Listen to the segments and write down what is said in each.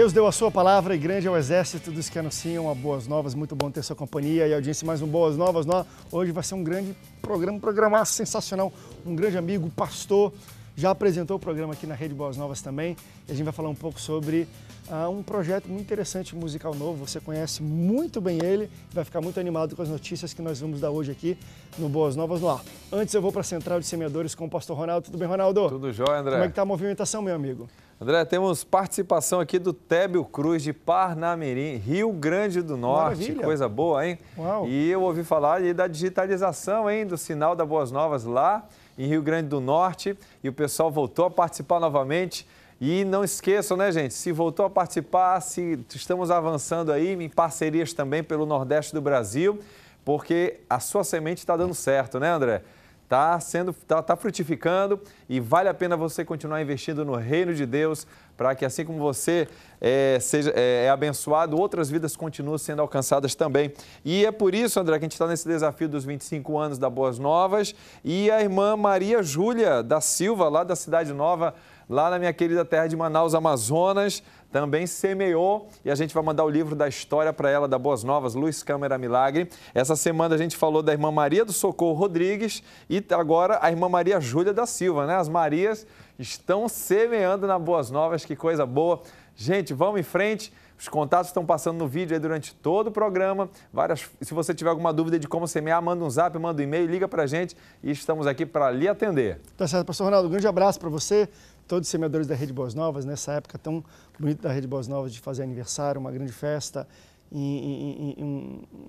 Deus deu a sua palavra e grande é o exército dos que anunciam a Boas Novas. Muito bom ter sua companhia e audiência. Mais um Boas Novas. Hoje vai ser um grande programa, um programa sensacional. Um grande amigo, pastor, já apresentou o programa aqui na Rede Boas Novas também. E a gente vai falar um pouco sobre uh, um projeto muito interessante musical novo. Você conhece muito bem ele, vai ficar muito animado com as notícias que nós vamos dar hoje aqui no Boas Novas no ar. Antes eu vou para a Central de Semeadores com o pastor Ronaldo. Tudo bem, Ronaldo? Tudo jóia, André. Como é que tá a movimentação, meu amigo? André, temos participação aqui do Tébio Cruz de Parnamirim, Rio Grande do Norte. Maravilha. Coisa boa, hein? Uau. E eu ouvi falar da digitalização, hein, do sinal da Boas Novas lá em Rio Grande do Norte e o pessoal voltou a participar novamente. E não esqueçam, né, gente? Se voltou a participar, se estamos avançando aí em parcerias também pelo Nordeste do Brasil, porque a sua semente está dando certo, né, André? está sendo tá, tá, frutificando e vale a pena você continuar investindo no reino de Deus para que assim como você é, seja é, é, abençoado, outras vidas continuem sendo alcançadas também. E é por isso, André, que a gente está nesse desafio dos 25 anos da Boas Novas e a irmã Maria Júlia da Silva, lá da Cidade Nova, lá na minha querida terra de Manaus, Amazonas, também semeou e a gente vai mandar o livro da história para ela, da Boas Novas, Luz Câmara Milagre. Essa semana a gente falou da irmã Maria do Socorro Rodrigues e agora a irmã Maria Júlia da Silva, né? As Marias estão semeando na Boas Novas, que coisa boa. Gente, vamos em frente. Os contatos estão passando no vídeo aí durante todo o programa. Várias, se você tiver alguma dúvida de como semear, manda um zap, manda um e-mail, liga para a gente e estamos aqui para lhe atender. Tá certo, pastor Ronaldo. Um grande abraço para você todos os semeadores da Rede Boas Novas, nessa época tão bonita da Rede Boas Novas, de fazer aniversário, uma grande festa, em, em,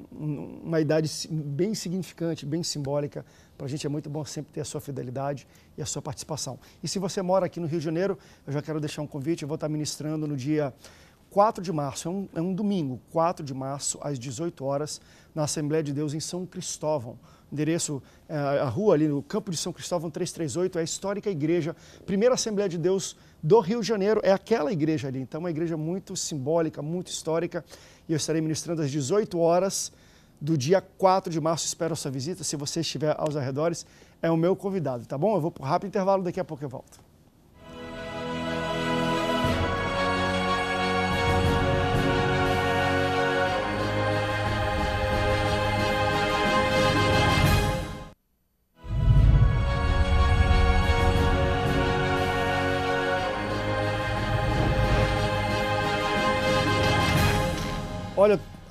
em uma idade bem significante, bem simbólica. Para a gente é muito bom sempre ter a sua fidelidade e a sua participação. E se você mora aqui no Rio de Janeiro, eu já quero deixar um convite, eu vou estar ministrando no dia 4 de março, é um, é um domingo, 4 de março, às 18 horas, na Assembleia de Deus em São Cristóvão endereço, eh, a rua ali no Campo de São Cristóvão 338, é a histórica igreja, primeira Assembleia de Deus do Rio de Janeiro, é aquela igreja ali. Então, é uma igreja muito simbólica, muito histórica. E eu estarei ministrando às 18 horas do dia 4 de março. Espero a sua visita. Se você estiver aos arredores, é o meu convidado, tá bom? Eu vou para um rápido intervalo, daqui a pouco eu volto.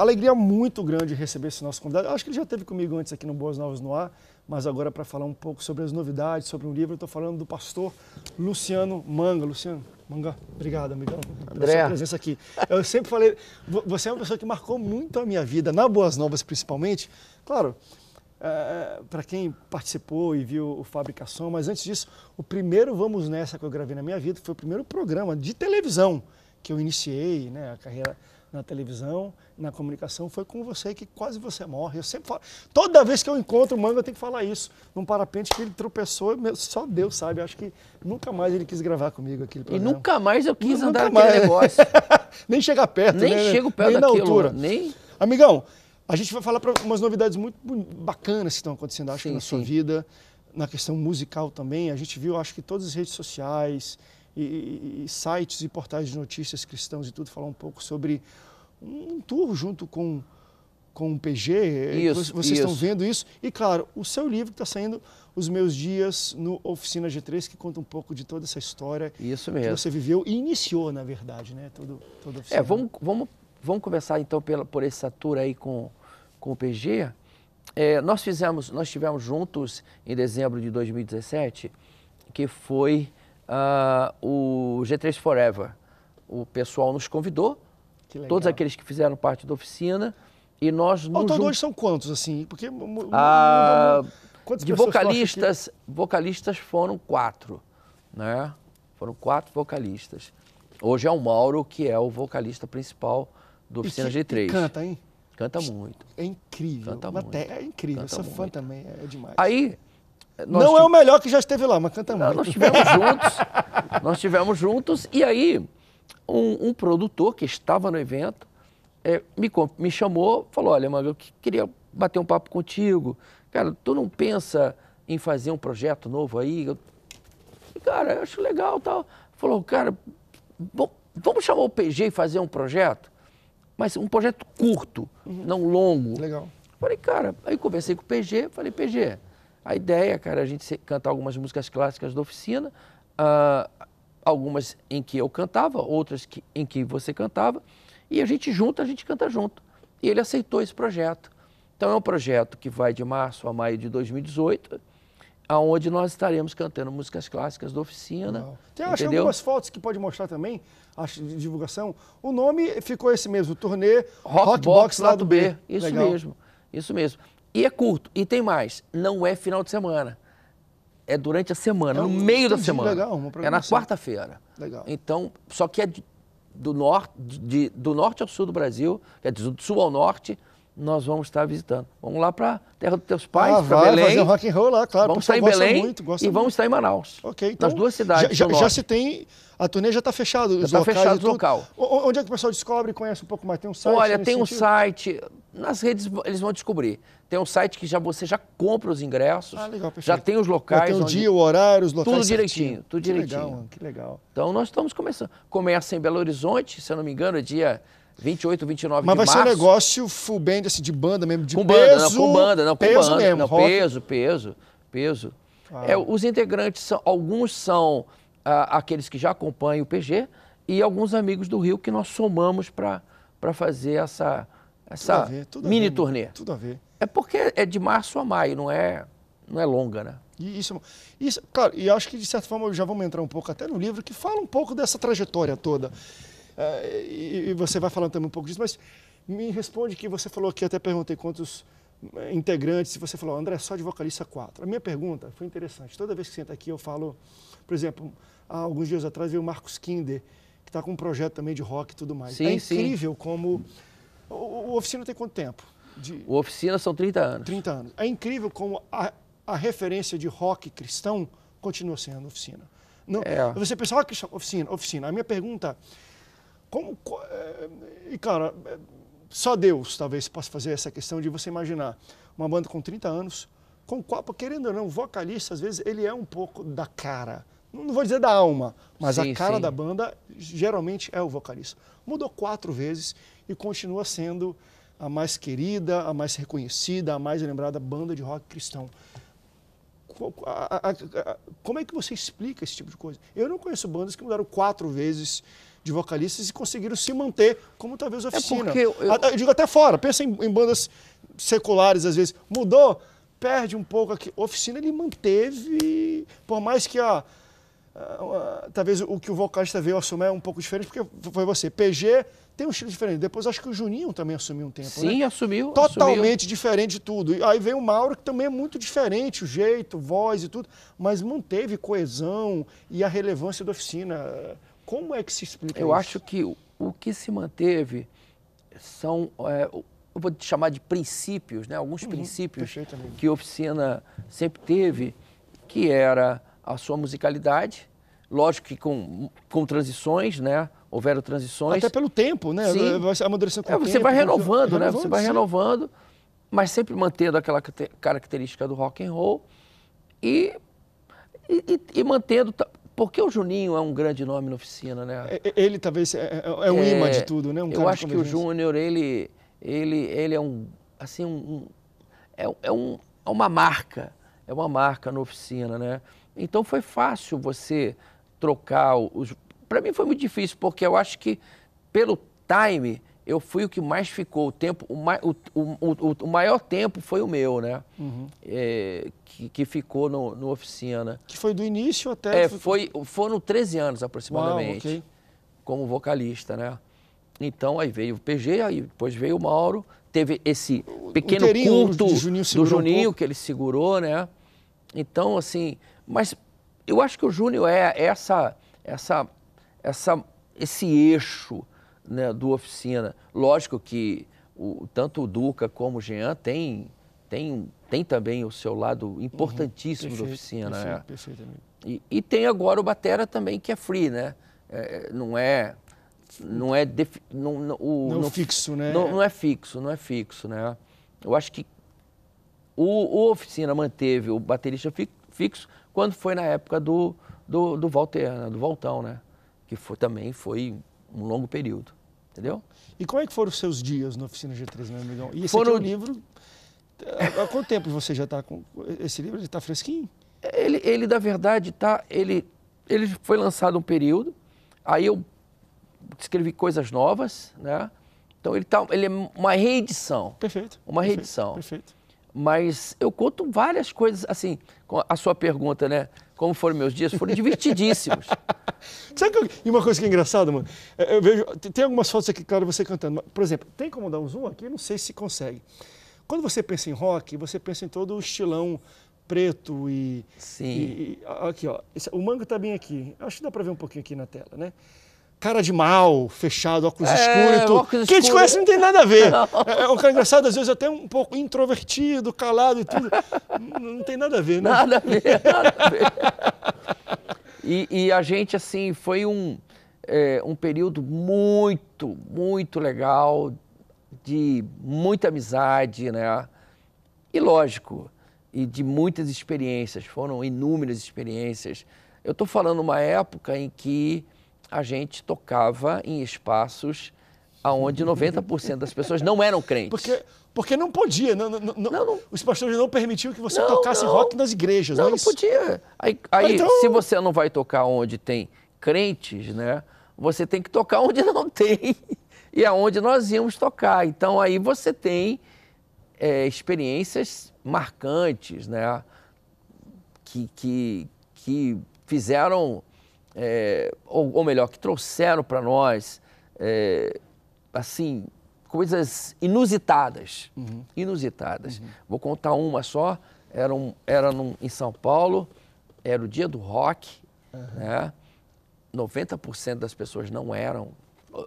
alegria muito grande receber esse nosso convidado. Acho que ele já esteve comigo antes aqui no Boas Novas no Ar, mas agora para falar um pouco sobre as novidades, sobre um livro, eu estou falando do pastor Luciano Manga. Luciano, Manga, obrigado, amigão, pela André. sua presença aqui. Eu sempre falei, você é uma pessoa que marcou muito a minha vida, na Boas Novas principalmente. Claro, é, é para quem participou e viu o Fabricação, mas antes disso, o primeiro Vamos Nessa que eu gravei na minha vida foi o primeiro programa de televisão que eu iniciei, né, a carreira na televisão, na comunicação, foi com você que quase você morre. Eu sempre falo, toda vez que eu encontro o Manga eu tenho que falar isso. Num parapente que ele tropeçou, só Deus sabe. Eu acho que nunca mais ele quis gravar comigo aquele programa. E nunca mais eu quis andar aquele negócio. nem chegar perto, nem né? chego perto nem daquilo, na altura. Nem... Amigão, a gente vai falar para umas novidades muito bacanas que estão acontecendo, acho sim, na sim. sua vida, na questão musical também. A gente viu, acho que todas as redes sociais, e, e, sites e portais de notícias cristãos e tudo, falar um pouco sobre um tour junto com, com o PG. Isso, Vocês isso. estão vendo isso. E, claro, o seu livro que está saindo, Os Meus Dias no Oficina G3, que conta um pouco de toda essa história isso mesmo. que você viveu e iniciou, na verdade, né? Todo, todo É, vamos, vamos, vamos começar então pela, por essa tour aí com, com o PG. É, nós fizemos, nós tivemos juntos em dezembro de 2017, que foi uh, o G3 Forever. O pessoal nos convidou, todos aqueles que fizeram parte da oficina, e nós nos. Autores jun... são quantos, assim? Porque. Ah, quantos de vocalistas, que... vocalistas foram quatro, né? Foram quatro vocalistas. Hoje é o Mauro, que é o vocalista principal do Oficina e que, G3. E canta, hein? Canta muito. É incrível. Canta Mas muito. É incrível. Canta muito. fã também, é demais. Aí, nós não t... é o melhor que já esteve lá, mas canta muito. Nós estivemos juntos, nós estivemos juntos, e aí um, um, produtor que estava no evento é, me, me chamou, falou, olha, mano, eu queria bater um papo contigo. Cara, tu não pensa em fazer um projeto novo aí? Eu, cara, eu acho legal tal. Falou, cara, bom, vamos chamar o PG e fazer um projeto? Mas um projeto curto, uhum. não longo. Legal. Falei, cara, aí conversei com o PG, falei, PG, a ideia, cara, é a gente cantar algumas músicas clássicas da oficina, uh, algumas em que eu cantava, outras que, em que você cantava, e a gente junta, a gente canta junto. E ele aceitou esse projeto. Então é um projeto que vai de março a maio de 2018, aonde nós estaremos cantando músicas clássicas da oficina. Tem acho algumas fotos que pode mostrar também, acho de divulgação. O nome ficou esse mesmo, turnê Rock, Rock Box, Box Lado, Lado B. B. Isso Legal. mesmo. Isso mesmo. E é curto. E tem mais, não é final de semana. É durante a semana, é um, no meio da semana. Legal, é na quarta-feira. Legal. Então, só que é de, do norte, de, do norte ao sul do Brasil, quer é dizer, do sul ao norte, nós vamos estar visitando. Vamos lá para a terra dos teus pais, ah, para Belém. fazer um rock and roll lá, claro. Vamos estar em Belém muito, e vamos estar em Manaus. Ok, então, Nas duas cidades. Já, já, se tem... A turnê já está fechada, já está fechado o local. Onde é que o pessoal descobre, conhece um pouco mais? Tem um site? Olha, tem um sentido? site. Nas redes eles vão descobrir. Tem um site que já você já compra os ingressos. Ah, legal, já tem os locais. Já tem o onde... dia, o horário, os locais. Tudo direitinho, tudo direitinho. Que legal, que legal. Então nós estamos começando. Começa em Belo Horizonte, se eu não me engano, é dia 28, 29 Mas de março. Mas vai ser um negócio full band, assim, de banda mesmo, de com peso. Banda, não, com banda, não, com peso banda. Mesmo, não, peso, peso, peso. Ah. É, os integrantes, são, alguns são ah, aqueles que já acompanham o PG e alguns amigos do Rio que nós somamos para fazer essa, essa tudo ver, tudo mini ver, turnê. Tudo a ver. É porque é de março a maio, não é, não é longa, né? E isso, isso, claro, e acho que de certa forma já vamos entrar um pouco até no livro que fala um pouco dessa trajetória toda. Ah, e, você vai falando também um pouco disso, mas me responde que você falou que até perguntei quantos eh, integrantes, e você falou, André, só de vocalista quatro. A minha pergunta foi interessante. Toda vez que senta aqui, eu falo, por exemplo, há alguns dias atrás veio o Marcos Kinder, que está com um projeto também de rock e tudo mais. Sim, é incrível sim. como. O, o, Oficina tem quanto tempo? De... O Oficina são 30 anos. 30 anos. É incrível como a, a referência de rock cristão continua sendo Oficina. Não, é. Você pensa, rock Oficina, Oficina. A minha pergunta como, eh, e, cara, eh, só Deus talvez possa fazer essa questão de você imaginar uma banda com 30 anos, com qual, querendo ou não, vocalista, às vezes, ele é um pouco da cara. Não vou dizer da alma, mas sim, a cara sim. da banda geralmente é o vocalista. Mudou quatro vezes e continua sendo a mais querida, a mais reconhecida, a mais lembrada banda de rock cristão como é que você explica esse tipo de coisa? Eu não conheço bandas que mudaram quatro vezes de vocalistas e conseguiram se manter, como talvez a é oficina. É eu, eu... eu, digo até fora, pensa em, em, bandas seculares, às vezes. Mudou, perde um pouco aqui. Oficina ele manteve, por mais que a. a talvez o que o vocalista veio assumir é um pouco diferente, porque foi você. PG tem um estilo diferente. Depois acho que o Juninho também assumiu um tempo. Sim, né? assumiu. Totalmente assumiu. diferente de tudo. E aí vem o Mauro, que também é muito diferente, o jeito, voz e tudo, mas manteve coesão e a relevância da oficina. Como é que se explica Eu isso? acho que o que se manteve são. É, eu vou te chamar de princípios, né? alguns uhum, princípios que a oficina sempre teve, que era a sua musicalidade, lógico que com, com transições, né? houveram transições. Até pelo tempo, né? Sim. Vai amadurecendo com é, Você tempo, vai renovando, né? você vai sim. renovando, mas sempre mantendo aquela característica do rock and roll e, e, e mantendo. Porque o Juninho é um grande nome na oficina, né? É, é, ele talvez é, é, é um imã de tudo, né? Um eu acho que o Júnior, ele, ele, ele é um. Assim, um, é, é, um, é uma marca. É uma marca na oficina, né? Então foi fácil você trocar os, para mim foi muito difícil, porque eu acho que pelo time eu fui o que mais ficou. O tempo, o, ma o, o, o maior tempo foi o meu, né? Uhum. É, que, que, ficou no, no, oficina. Né? Que foi do início até. É, foi, foram 13 anos aproximadamente. Uau, okay. Como vocalista, né? Então aí veio o PG, aí depois veio o Mauro. Teve esse pequeno culto Juninho do Juninho um que ele segurou, né? Então, assim, mas eu acho que o Júnior é essa, essa essa, esse eixo né, do oficina. Lógico que o, tanto o Duca como o Jean tem, tem, tem também o seu lado uhum. importantíssimo uhum, perfeito, da oficina. Perfeito, é. Né? perfeito, e, e, tem agora o Batera também, que é free, né? É, é não é. Não é defi, não, não, o, não, é não fixo, né? Não, não, é fixo, não é fixo, né? Eu acho que o, o Oficina manteve o baterista fixo quando foi na época do, do, do Walter, né? do Voltão, né? que foi, também foi um longo período, entendeu? E como é que foram os seus dias na oficina G3, meu amigão? E esse foram... aqui é o livro... Há quanto tempo você já está com... Esse livro está fresquinho? Ele, ele, na verdade, tá... Ele, ele foi lançado um período, aí eu escrevi coisas novas, né? Então ele, tá, ele é uma reedição. Perfeito. Uma reedição. Perfeito, perfeito. Mas eu conto várias coisas, assim, com a sua pergunta, né? como foram meus dias, foram divertidíssimos. Sabe eu, e uma coisa que é engraçada, mano? É, eu vejo, tem algumas fotos aqui, claro, você cantando. Por exemplo, tem como dar um zoom aqui? Não sei se consegue. Quando você pensa em rock, você pensa em todo o estilão preto e... Sim. E, e, aqui, ó. Esse, o mango tá bem aqui. Acho que dá para ver um pouquinho aqui na tela, né? cara de mal, fechado, óculos é, escuros. Óculos Quem escuro. te conhece não tem nada a ver. É, é um cara engraçado, às vezes até um pouco introvertido, calado e tudo. Não, não tem nada a ver, né? Nada a ver, nada a ver. e, e a gente, assim, foi um, é, um período muito, muito legal, de muita amizade, né? E lógico, e de muitas experiências, foram inúmeras experiências. Eu estou falando uma época em que a gente tocava em espaços aonde 90% das pessoas não eram crentes. Porque, porque não podia, não, não, não, os pastores não permitiam que você tocasse rock nas igrejas, não, não é podia. Aí, aí então... se você não vai tocar onde tem crentes, né, você tem que tocar onde não tem e aonde é nós íamos tocar. Então aí você tem é, experiências marcantes, né, que, que, que fizeram é, ou, ou, melhor, que trouxeram para nós, é, assim, coisas inusitadas. Uhum. Inusitadas. Uhum. Vou contar uma só. Era, um, era num, em São Paulo, era o dia do rock, uhum. né? 90% das pessoas não eram.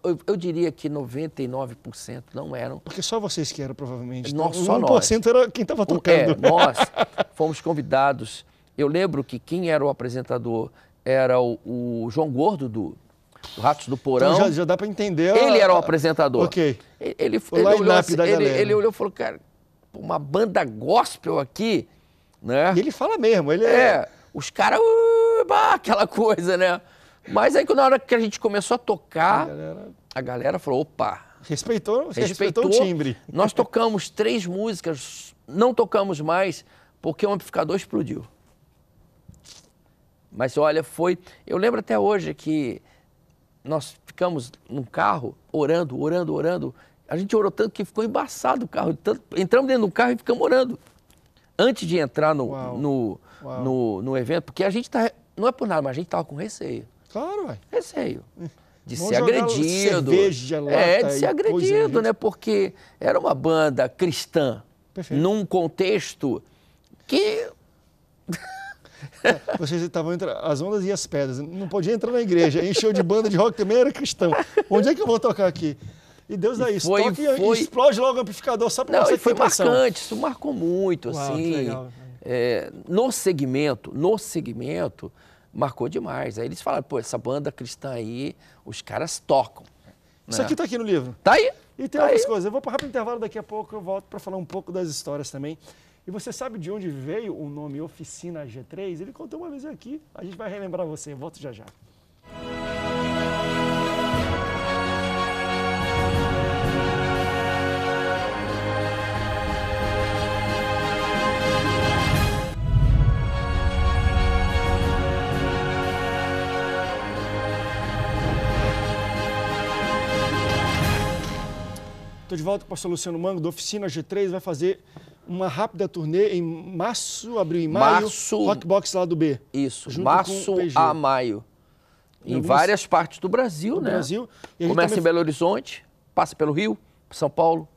Eu, eu, diria que 99% não eram. Porque só vocês que eram, provavelmente. Né? Não, só 1% nós. era quem estava é, tocando. É, nós fomos convidados. Eu lembro que quem era o apresentador era o, o João Gordo do, do Ratos do Porão. Então já, já dá para entender. Ele a... era o apresentador. Ok. Ele, ele, ele olhou, assim, ele, ele olhou e falou, cara, uma banda gospel aqui, né? E ele fala mesmo, ele é. é os caras, uh, aquela coisa, né? Mas aí, na hora que a gente começou a tocar, a galera, a galera falou: opa. Respeitou, respeitou, respeitou o timbre. Nós tocamos três músicas, não tocamos mais, porque o amplificador explodiu. Mas olha, foi. Eu lembro até hoje que nós ficamos num carro orando, orando, orando. A gente orou tanto que ficou embaçado o carro. Tanto... Entramos dentro do carro e ficamos orando. Antes de entrar no, Uau. No, Uau. no, no, evento, porque a gente tá. Não é por nada, mas a gente tava com receio. Claro, ué. Receio. De Vamos ser agredido. Cerveja, lata, é, de ser agredido, né, né? Porque era uma banda cristã. Perfeito. Num contexto que é, vocês estavam entre as ondas e as pedras. Não podia entrar na igreja. Encheu de banda de rock também, era cristão. Onde é que eu vou tocar aqui? E Deus dá isso. Foi, toque foi... e explode logo o amplificador só para você Foi marcante, isso marcou muito, Uau, assim. É, no segmento, no segmento, marcou demais. Aí eles falaram, pô, essa banda cristã aí, os caras tocam. Isso né? aqui tá aqui no livro. Tá aí. E tem tá outras aí. coisas. Eu vou para rápido intervalo daqui a pouco, eu volto para falar um pouco das histórias também. E você sabe de onde veio o nome Oficina G3? Ele contou uma vez aqui, a gente vai relembrar você. volto já já. Estou de volta com o pastor Luciano Mango, da Oficina G3, vai fazer uma rápida turnê em março, abril e maio. Março. Rockbox lá do B. Isso, março a maio. Em, em várias partes do Brasil, do né? Brasil. Tá Começa também... em Belo Horizonte, passa pelo Rio, São Paulo.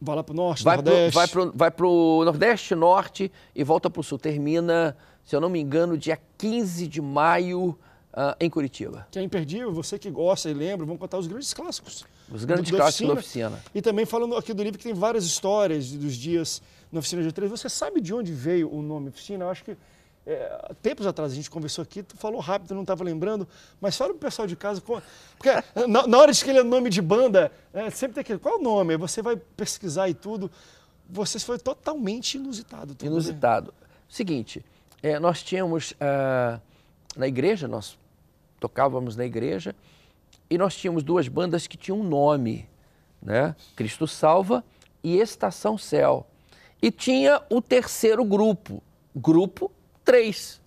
Vai lá para o norte, vai nordeste. Pro, vai vai pro nordeste, norte e volta para o sul. Termina, se eu não me engano, dia 15 de maio uh, em Curitiba. Que é imperdível, você que gosta e lembra, vamos contar os grandes clássicos. Os grandes do, clássicos da oficina. E também falando aqui do livro que tem várias histórias dos dias na oficina G3. Você sabe de onde veio o nome oficina? Eu acho que é, tempos atrás a gente conversou aqui, tu falou rápido, não estava lembrando, mas fala o pessoal de casa, porque é, na, na hora de escolher nome de banda, é, sempre tem que qual o nome? Você vai pesquisar e tudo. Você foi totalmente inusitado. inusitado. Seguinte, é, nós tínhamos, é, na igreja, nós tocávamos na igreja, e nós tínhamos duas bandas que tinham um nome, né? Cristo Salva e Estação Céu. E tinha o terceiro grupo, grupo 3,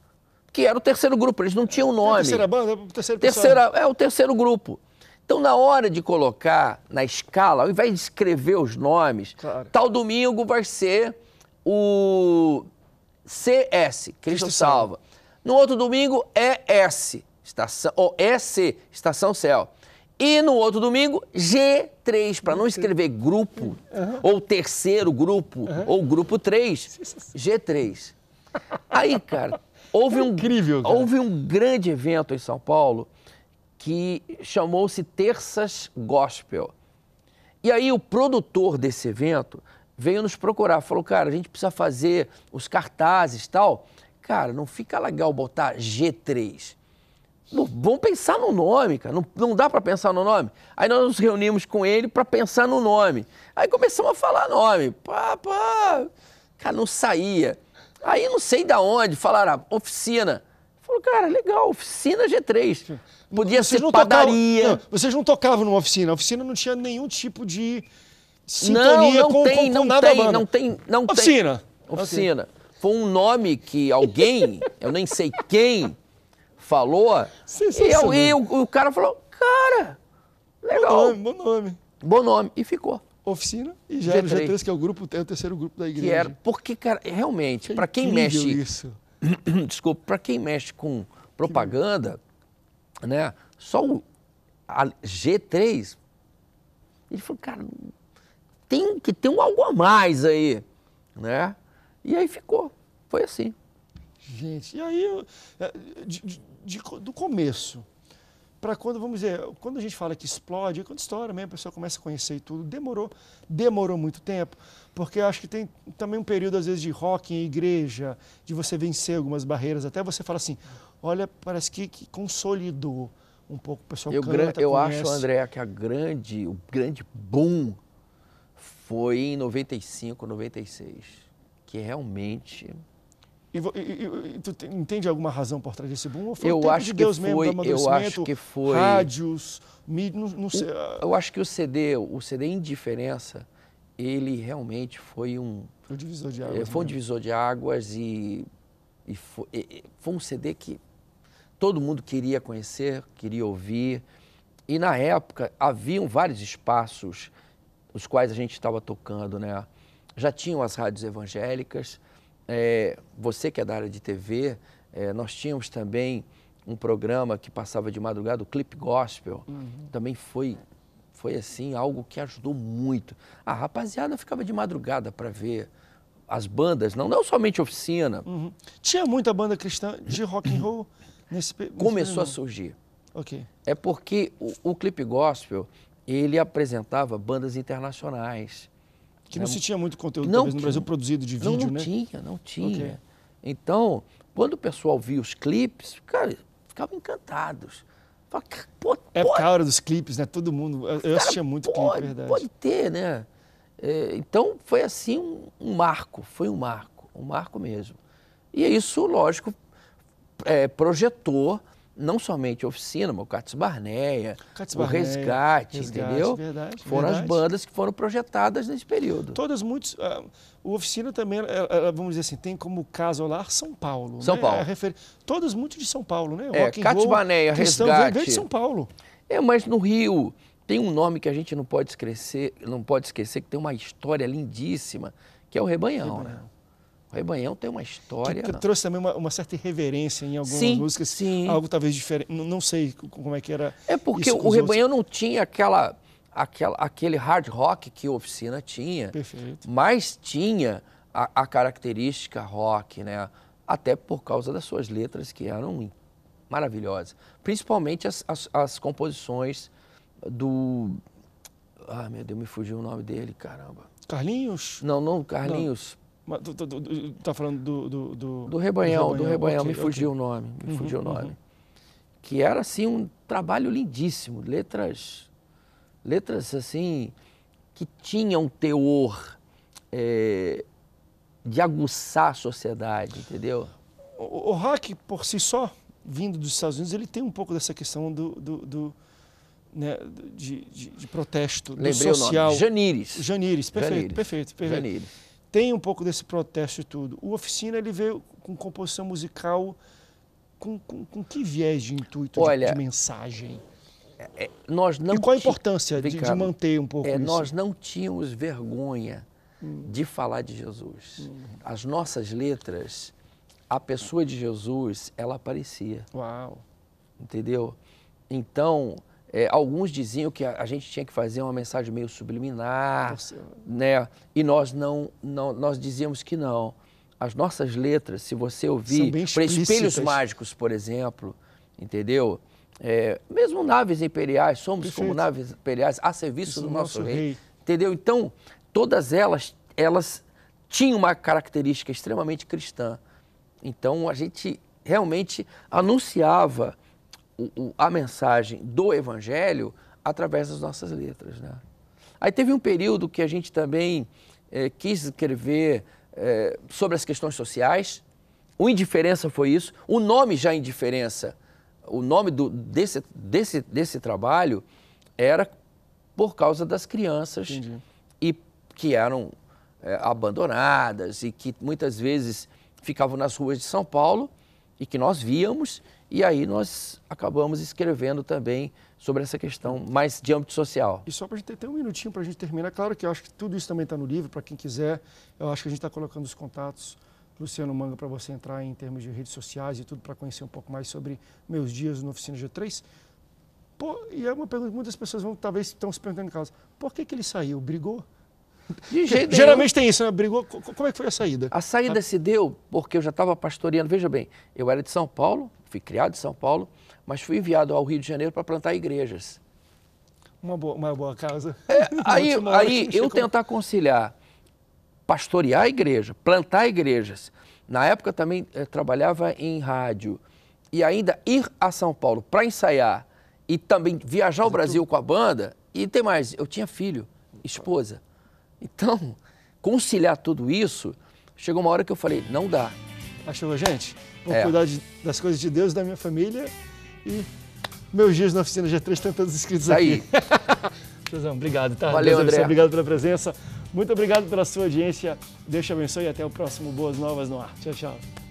que era o terceiro grupo, eles não tinham é, nome. terceira banda, terceira, terceira É o terceiro grupo. Então, na hora de colocar na escala, ao invés de escrever os nomes, claro. tal domingo vai ser o CS, Cristo, Cristo Salva. Salva. No outro domingo é S, estação, ou EC, Estação Céu. E no outro domingo, G3, para não escrever grupo, uhum. ou terceiro grupo, uhum. ou grupo 3, G3. Aí, cara, houve, é incrível, um, cara. houve um grande evento em São Paulo que chamou-se Terças Gospel. E aí o produtor desse evento veio nos procurar, falou, cara, a gente precisa fazer os cartazes e tal. Cara, não fica legal botar G3. Vamos pensar no nome, cara. Não, não dá para pensar no nome. Aí nós nos reunimos com ele para pensar no nome. Aí começamos a falar nome. Pá, pá. Cara, não saía. Aí não sei da onde, falaram ah, oficina. Falou, cara, legal, oficina G3. Podia vocês ser padaria. Tocavam, não, vocês não tocavam numa oficina. A oficina não tinha nenhum tipo de sintonia não, não com, tem, com, com não tem, Não tem, não oficina. tem. Oficina. Oficina. Foi um nome que alguém, eu nem sei quem falou. Sim, sim, e, eu, né? e o, o, cara falou, cara, legal. Bom nome, bom nome. Bom nome. E ficou. Oficina e já G3. era o G3, que é o grupo, é o terceiro grupo da igreja. Que era, porque, cara, realmente, é para quem mexe. Isso. Desculpa, para quem mexe com propaganda, que... né? Só o G3. Ele falou, cara, tem que ter um algo a mais aí, né? E aí ficou. Foi assim. Gente, e aí eu, é, de, de, de, do começo para quando, vamos dizer, quando a gente fala que explode, é quando estoura mesmo, a pessoa começa a conhecer e tudo. Demorou, demorou muito tempo, porque acho que tem também um período, às vezes, de rock em igreja, de você vencer algumas barreiras, até você fala assim, olha, parece que, que consolidou um pouco o pessoal eu, canta, Eu acho, André, que a grande, o grande boom foi em 95, 96, que realmente e, e, e, tu entende alguma razão por trás desse boom? Ou foi eu o acho de Deus que foi, mesmo, eu acho que foi rádios, mídia, não, não sei. O, eu ah, acho que o CD, o CD indiferença, ele realmente foi um foi um divisor de águas. Eh, foi um né? divisor de águas e, e foi, foi um CD que todo mundo queria conhecer, queria ouvir. E na época haviam vários espaços os quais a gente estava tocando, né? Já tinham as rádios evangélicas, é, você que é da área de TV, é, nós tínhamos também um programa que passava de madrugada, o Clip Gospel, uhum. também foi foi assim algo que ajudou muito. A rapaziada ficava de madrugada para ver as bandas, não, não somente oficina. Uhum. Tinha muita banda cristã de rock and roll nesse Começou a surgir. Ok. É porque o, o Clip Gospel, ele apresentava bandas internacionais. Que não é se tinha muito conteúdo não talvez, no Brasil produzido de vídeo, não, não né? Não tinha, não tinha. Okay. Então, quando o pessoal via os clipes, cara, ficavam encantados. pô, é pode... a hora dos clipes, né? Todo mundo. Eu, cara, assistia muito pode, clipe, verdade. Pode ter, né? É, então, foi assim um, um, marco, foi um marco, um marco mesmo. E isso, lógico, é, projetou não somente Oficina, mas o Cates Barneia, Cates o Barneia, Resgate, Resgate, entendeu? Verdade, foram verdade. as bandas que foram projetadas nesse período. Todas muitos. Uh, o Oficina também, uh, vamos dizer assim, tem como caso lá São Paulo. São né? Paulo. É, refer... Todas muito de São Paulo, né? É, Cates Barneia, Resgate. de São Paulo. É, mas no Rio tem um nome que a gente não pode esquecer, não pode esquecer que tem uma história lindíssima, que é o Rebanhão, né? Rebanhão. né? O Rebanhão tem uma história. Que, que trouxe também uma, uma, certa irreverência em algumas sim, músicas. Sim. Algo talvez diferente. Não, não sei como é que era. É porque o Rebanhão outros. não tinha aquela, aquela, aquele hard rock que a oficina tinha. Perfeito. Mas tinha a, a característica rock, né? Até por causa das suas letras que eram maravilhosas. Principalmente as, as, as composições do. Ah, meu Deus, me fugiu o nome dele, caramba. Carlinhos? Não, não, Carlinhos. Não. Mas tu, tu, tu, tu tá falando do... Do, do, do rebanhão, do rebanhão, do rebanhão okay, me fugiu okay. o nome, me uhum, fugiu o uhum. nome. Que era, assim, um trabalho lindíssimo, letras, letras, assim, que tinham um teor é, de aguçar a sociedade, entendeu? O, o hack, por si só, vindo dos Estados Unidos, ele tem um pouco dessa questão do, do, do né, de, de, de, protesto, do social. Lembrei o nome, Janires. Janires, perfeito, Janires. perfeito. perfeito. Janires tem um pouco desse protesto e tudo. O Oficina ele veio com composição musical com, com, com que viés de intuito, Olha, de, de mensagem? É, é, nós não e qual a importância de, de, manter um pouco é, isso? Nós não tínhamos vergonha hum. de falar de Jesus. Hum. As nossas letras, a pessoa de Jesus, ela aparecia. Uau! Entendeu? Então, é, alguns diziam que a, a, gente tinha que fazer uma mensagem meio subliminar, Nossa. né? E nós não, não, nós dizíamos que não. As nossas letras, se você ouvir, por espelhos mágicos, por exemplo, entendeu? É, mesmo naves imperiais, somos Perfeito. como naves imperiais a serviço Isso do nosso, nosso rei, rei, entendeu? Então, todas elas, elas tinham uma característica extremamente cristã. Então, a gente realmente anunciava o, a mensagem do Evangelho através das nossas letras. Né? Aí teve um período que a gente também é, quis escrever é, sobre as questões sociais. O Indiferença foi isso. O nome já Indiferença, o nome do, desse, desse, desse trabalho era por causa das crianças e que eram é, abandonadas e que muitas vezes ficavam nas ruas de São Paulo e que nós víamos e aí nós acabamos escrevendo também sobre essa questão mais de âmbito social. E só para a gente ter um minutinho para a gente terminar, claro que eu acho que tudo isso também está no livro, para quem quiser, eu acho que a gente está colocando os contatos Luciano Manga para você entrar em termos de redes sociais e tudo para conhecer um pouco mais sobre meus dias na Oficina G3. Pô, e é uma pergunta que muitas pessoas vão talvez estão se perguntando em casa, por que, que ele saiu? Brigou? Geralmente tem isso, né? Brigou. Como é que foi a saída? A saída a... se deu porque eu já estava pastoreando. Veja bem, eu era de São Paulo, fui criado em São Paulo, mas fui enviado ao Rio de Janeiro para plantar igrejas. Uma boa, uma boa causa. É, aí aí eu tentar conciliar pastorear a igreja, plantar igrejas. Na época também eh, trabalhava em rádio. E ainda ir a São Paulo para ensaiar e também viajar ao Brasil com a banda. E tem mais, eu tinha filho, esposa. Então, conciliar tudo isso, chegou uma hora que eu falei, não dá. Achou, gente, vou é. cuidar de, das coisas de Deus, da minha família e meus dias na oficina G3 estão todos inscritos tá aqui. Aí. Cezão, obrigado, tá? Valeu, André. Obrigado pela presença. Muito obrigado pela sua audiência. Deus te abençoe e até o próximo Boas Novas no Ar. Tchau, tchau.